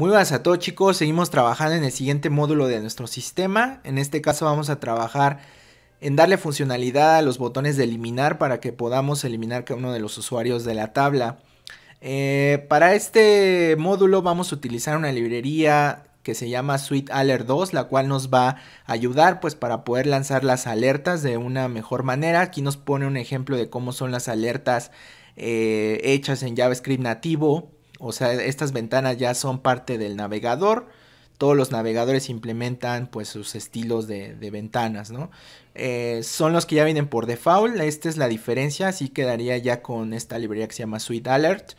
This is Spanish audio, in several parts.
Muy buenas a todos chicos, seguimos trabajando en el siguiente módulo de nuestro sistema. En este caso vamos a trabajar en darle funcionalidad a los botones de eliminar para que podamos eliminar cada uno de los usuarios de la tabla. Eh, para este módulo vamos a utilizar una librería que se llama Suite Alert 2, la cual nos va a ayudar pues para poder lanzar las alertas de una mejor manera. Aquí nos pone un ejemplo de cómo son las alertas eh, hechas en JavaScript nativo o sea, estas ventanas ya son parte del navegador. Todos los navegadores implementan pues sus estilos de, ventanas, ¿no? Eh, son los que ya vienen por default. Esta es la diferencia. Así quedaría ya con esta librería que se llama Suite Alert.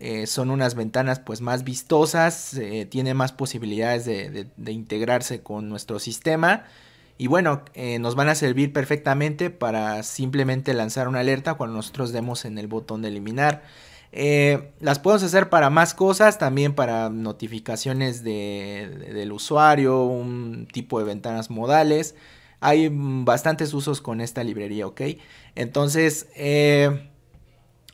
Eh, son unas ventanas pues más vistosas, eh, tiene más posibilidades de, integrarse con nuestro sistema y bueno, nos van a servir perfectamente para simplemente lanzar una alerta cuando nosotros demos en el botón de eliminar. Eh, las podemos hacer para más cosas, también para notificaciones del usuario, un tipo de ventanas modales. Hay bastantes usos con esta librería, ¿ok? Entonces, eh,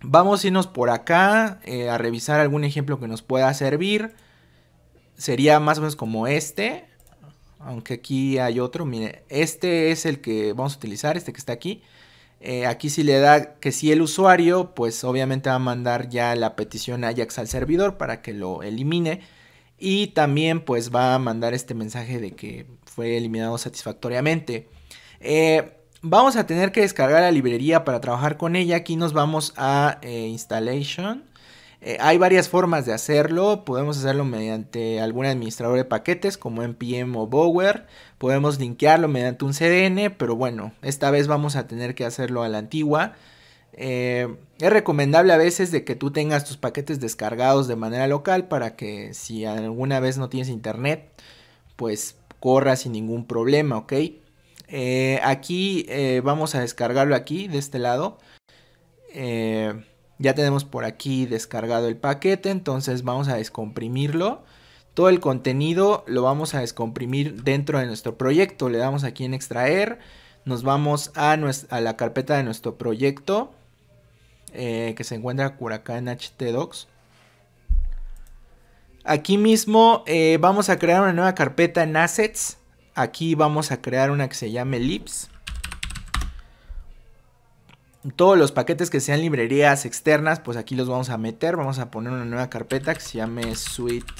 vamos a irnos por acá eh, a revisar algún ejemplo que nos pueda servir. Sería más o menos como este, aunque aquí hay otro. Mire, este es el que vamos a utilizar, este que está aquí. Eh, aquí si le da que si el usuario, pues obviamente va a mandar ya la petición Ajax al servidor para que lo elimine. Y también pues va a mandar este mensaje de que fue eliminado satisfactoriamente. Eh, vamos a tener que descargar la librería para trabajar con ella. Aquí nos vamos a eh, Installation. Eh, hay varias formas de hacerlo. Podemos hacerlo mediante algún administrador de paquetes como NPM o Bower. Podemos linkearlo mediante un CDN, pero bueno, esta vez vamos a tener que hacerlo a la antigua. Eh, es recomendable a veces de que tú tengas tus paquetes descargados de manera local para que si alguna vez no tienes internet, pues corra sin ningún problema, ¿ok? Eh, aquí vamos a descargarlo aquí, de este lado. Eh, ya tenemos por aquí descargado el paquete, entonces vamos a descomprimirlo. Todo el contenido lo vamos a descomprimir dentro de nuestro proyecto. Le damos aquí en extraer, nos vamos a, la carpeta de nuestro proyecto eh, que se encuentra por acá en htdocs. Aquí mismo eh, vamos a crear una nueva carpeta en assets. Aquí vamos a crear una que se llame lips todos los paquetes que sean librerías externas, pues aquí los vamos a meter. Vamos a poner una nueva carpeta que se llame Suite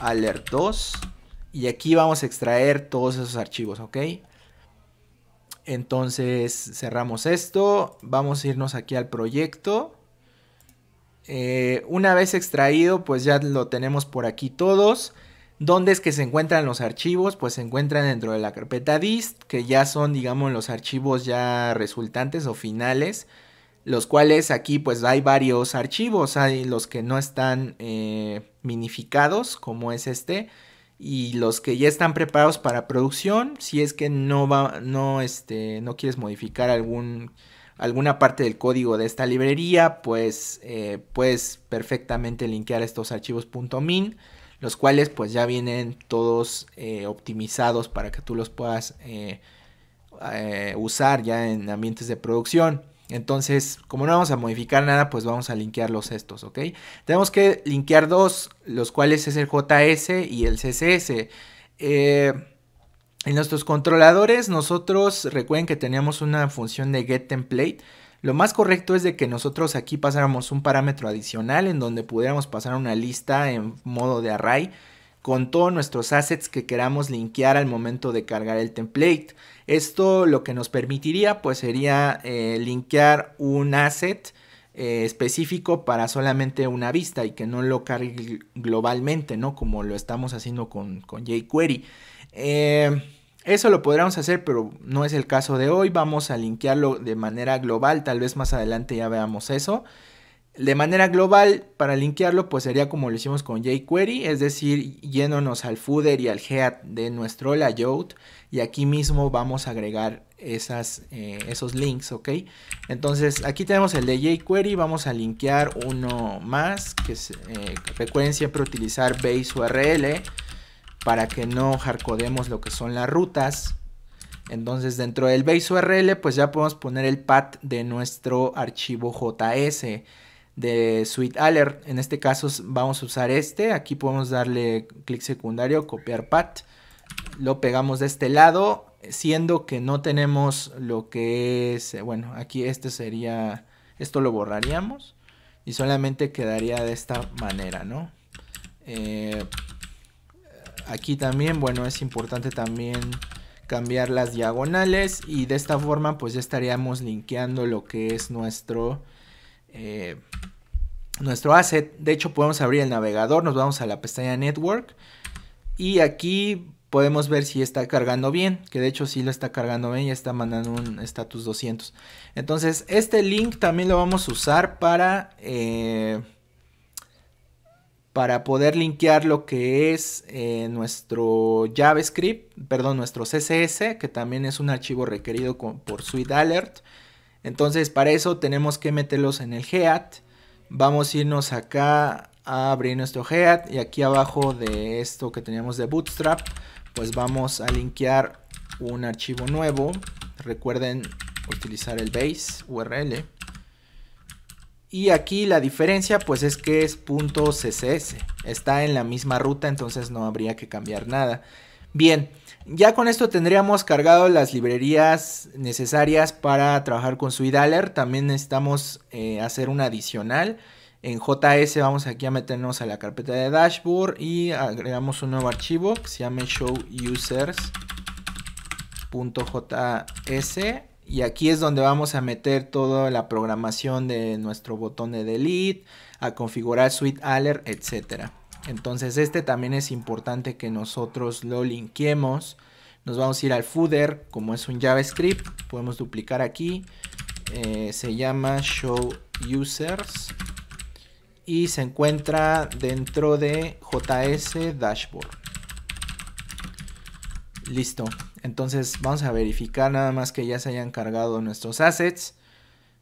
Alert 2. Y aquí vamos a extraer todos esos archivos, ¿ok? Entonces cerramos esto. Vamos a irnos aquí al proyecto. Eh, una vez extraído, pues ya lo tenemos por aquí todos. ¿Dónde es que se encuentran los archivos? Pues se encuentran dentro de la carpeta dist, que ya son, digamos, los archivos ya resultantes o finales, los cuales aquí pues hay varios archivos, hay los que no están eh, minificados, como es este, y los que ya están preparados para producción, si es que no va, no, este, no quieres modificar algún, alguna parte del código de esta librería, pues eh, puedes perfectamente linkear estos archivos .min los cuales pues ya vienen todos eh, optimizados para que tú los puedas eh, eh, usar ya en ambientes de producción. Entonces, como no vamos a modificar nada, pues vamos a linkear los estos, ¿ok? Tenemos que linkear dos, los cuales es el JS y el CSS. en nuestros controladores, nosotros recuerden que teníamos una función de getTemplate template lo más correcto es de que nosotros aquí pasáramos un parámetro adicional en donde pudiéramos pasar una lista en modo de array con todos nuestros assets que queramos linkear al momento de cargar el template. Esto lo que nos permitiría pues sería eh, linkear un asset eh, específico para solamente una vista y que no lo cargue globalmente, ¿no? Como lo estamos haciendo con, jQuery. Eh, eso lo podríamos hacer, pero no es el caso de hoy. Vamos a linkearlo de manera global. Tal vez más adelante ya veamos eso. De manera global, para linkearlo, pues sería como lo hicimos con jQuery, es decir, yéndonos al footer y al head de nuestro layout. Y aquí mismo vamos a agregar esas, eh, esos links, ¿ok? Entonces, aquí tenemos el de jQuery. Vamos a linkear uno más, que es, frecuencia eh, para siempre utilizar base URL para que no hardcodemos lo que son las rutas. Entonces dentro del base URL pues ya podemos poner el path de nuestro archivo JS de Suite Alert. En este caso vamos a usar este. Aquí podemos darle clic secundario, copiar path. Lo pegamos de este lado, siendo que no tenemos lo que es, eh, bueno, aquí este sería, esto lo borraríamos y solamente quedaría de esta manera, ¿no? Eh, aquí también, bueno, es importante también cambiar las diagonales y de esta forma pues ya estaríamos linkeando lo que es nuestro eh, nuestro asset de hecho podemos abrir el navegador nos vamos a la pestaña network y aquí podemos ver si está cargando bien que de hecho sí lo está cargando bien ya está mandando un status 200 entonces este link también lo vamos a usar para eh, para poder linkear lo que es eh, nuestro JavaScript, perdón, nuestro CSS, que también es un archivo requerido por Suite Alert. Entonces, para eso tenemos que meterlos en el head. Vamos a irnos acá a abrir nuestro head. y aquí abajo de esto que teníamos de Bootstrap, pues vamos a linkear un archivo nuevo. Recuerden utilizar el base URL. Y aquí la diferencia pues es que es .css. Está en la misma ruta, entonces no habría que cambiar nada. Bien, ya con esto tendríamos cargado las librerías necesarias para trabajar con Suidaler. También necesitamos eh, hacer una adicional. En JS vamos aquí a meternos a la carpeta de dashboard y agregamos un nuevo archivo que se llame showusers.js y aquí es donde vamos a meter toda la programación de nuestro botón de delete, a configurar suite alert, etc. Entonces este también es importante que nosotros lo linquemos. Nos vamos a ir al footer, como es un JavaScript, podemos duplicar aquí. Eh, se llama show users y se encuentra dentro de JS dashboard. Listo. Entonces vamos a verificar nada más que ya se hayan cargado nuestros assets.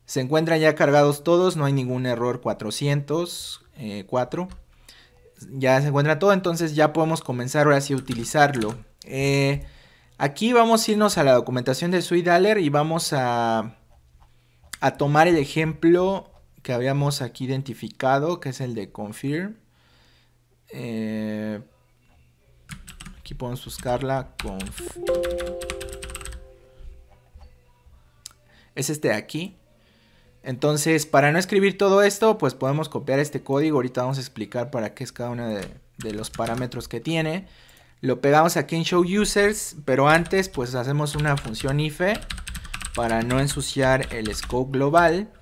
Se encuentran ya cargados todos, no hay ningún error 404. Eh, ya se encuentra todo, entonces ya podemos comenzar ahora sí a utilizarlo. Eh, aquí vamos a irnos a la documentación de Suidaler y vamos a, tomar el ejemplo que habíamos aquí identificado, que es el de confirm. Eh, Aquí podemos buscarla con Es este de aquí. Entonces, para no escribir todo esto, pues podemos copiar este código. Ahorita vamos a explicar para qué es cada uno de, los parámetros que tiene. Lo pegamos aquí en show users, pero antes pues hacemos una función ife para no ensuciar el scope global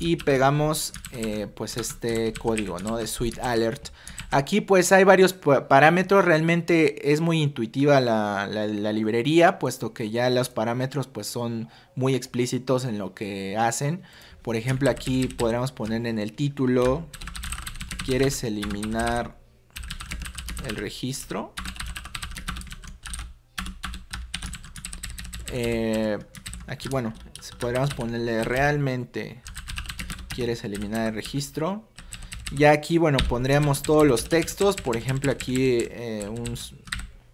y pegamos eh, pues este código ¿no? de suite alert Aquí pues hay varios parámetros, realmente es muy intuitiva la, librería, puesto que ya los parámetros pues son muy explícitos en lo que hacen. Por ejemplo aquí podríamos poner en el título, ¿quieres eliminar el registro? Eh, aquí bueno, podríamos ponerle realmente, ¿quieres eliminar el registro? Ya aquí, bueno, pondríamos todos los textos. Por ejemplo, aquí eh,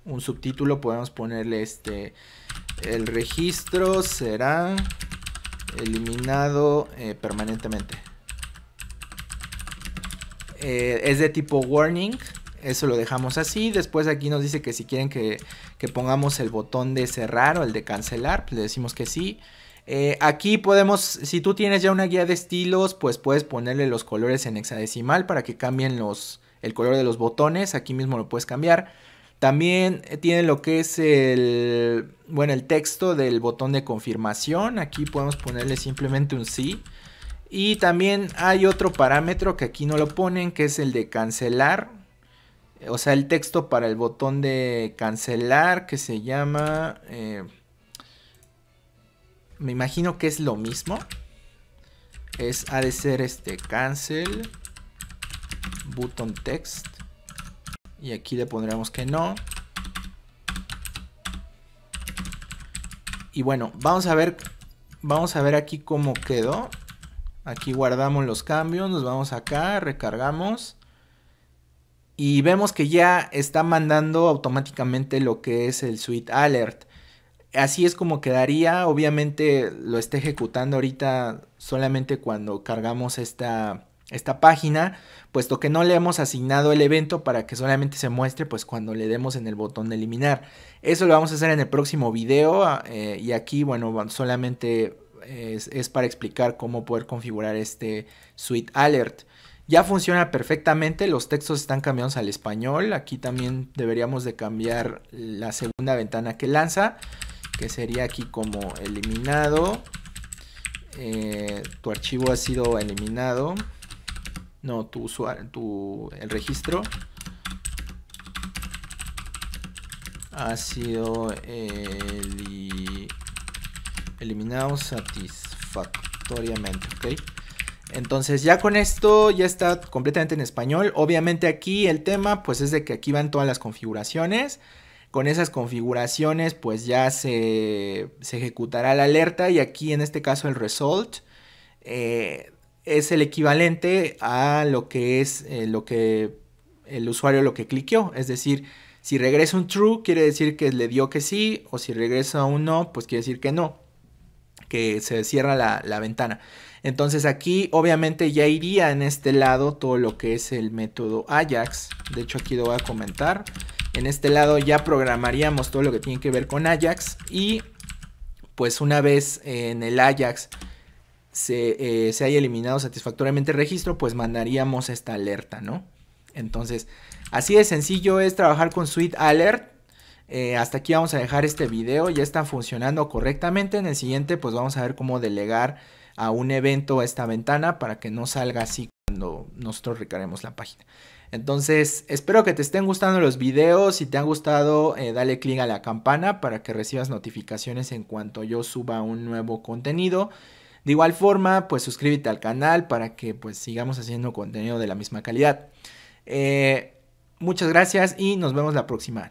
un, subtítulo podemos ponerle este. El registro será eliminado eh, permanentemente. Eh, es de tipo warning. Eso lo dejamos así. Después aquí nos dice que si quieren que, pongamos el botón de cerrar o el de cancelar, pues le decimos que sí. Eh, aquí podemos, si tú tienes ya una guía de estilos, pues puedes ponerle los colores en hexadecimal para que cambien los, el color de los botones. Aquí mismo lo puedes cambiar. También tiene lo que es el, bueno, el texto del botón de confirmación. Aquí podemos ponerle simplemente un sí. Y también hay otro parámetro que aquí no lo ponen, que es el de cancelar. O sea, el texto para el botón de cancelar que se llama... Eh, me imagino que es lo mismo. Es, ha de ser este cancel button text. Y aquí le pondremos que no. Y bueno, vamos a ver, vamos a ver aquí cómo quedó. Aquí guardamos los cambios, nos vamos acá, recargamos. Y vemos que ya está mandando automáticamente lo que es el suite alert así es como quedaría. Obviamente lo está ejecutando ahorita solamente cuando cargamos esta, esta página, puesto que no le hemos asignado el evento para que solamente se muestre pues cuando le demos en el botón de eliminar. Eso lo vamos a hacer en el próximo video ah, eh, y aquí, bueno, solamente es, es, para explicar cómo poder configurar este Suite Alert. Ya funciona perfectamente, los textos están cambiados al español. Aquí también deberíamos de cambiar la segunda ventana que lanza que sería aquí como eliminado. Eh, tu archivo ha sido eliminado. No, tu usuario, tu, el registro ha sido eliminado satisfactoriamente, ¿ok? Entonces ya con esto ya está completamente en español. Obviamente aquí el tema pues es de que aquí van todas las configuraciones. Con esas configuraciones pues ya se, ejecutará la alerta y aquí en este caso el result eh, es el equivalente a lo que es eh, lo que el usuario lo que cliqueó. Es decir, si regresa un true quiere decir que le dio que sí o si regresa un no pues quiere decir que no, que se cierra la, la ventana. Entonces aquí obviamente ya iría en este lado todo lo que es el método Ajax. De hecho aquí lo voy a comentar. En este lado ya programaríamos todo lo que tiene que ver con Ajax y pues una vez en el Ajax se, eh, haya eliminado satisfactoriamente el registro, pues mandaríamos esta alerta, ¿no? Entonces, así de sencillo es trabajar con Suite Alert. Eh, hasta aquí vamos a dejar este video, ya está funcionando correctamente. En el siguiente pues vamos a ver cómo delegar a un evento a esta ventana para que no salga así cuando nosotros recaremos la página. Entonces, espero que te estén gustando los videos. Si te han gustado, eh, dale clic a la campana para que recibas notificaciones en cuanto yo suba un nuevo contenido. De igual forma, pues suscríbete al canal para que pues sigamos haciendo contenido de la misma calidad. Eh, muchas gracias y nos vemos la próxima.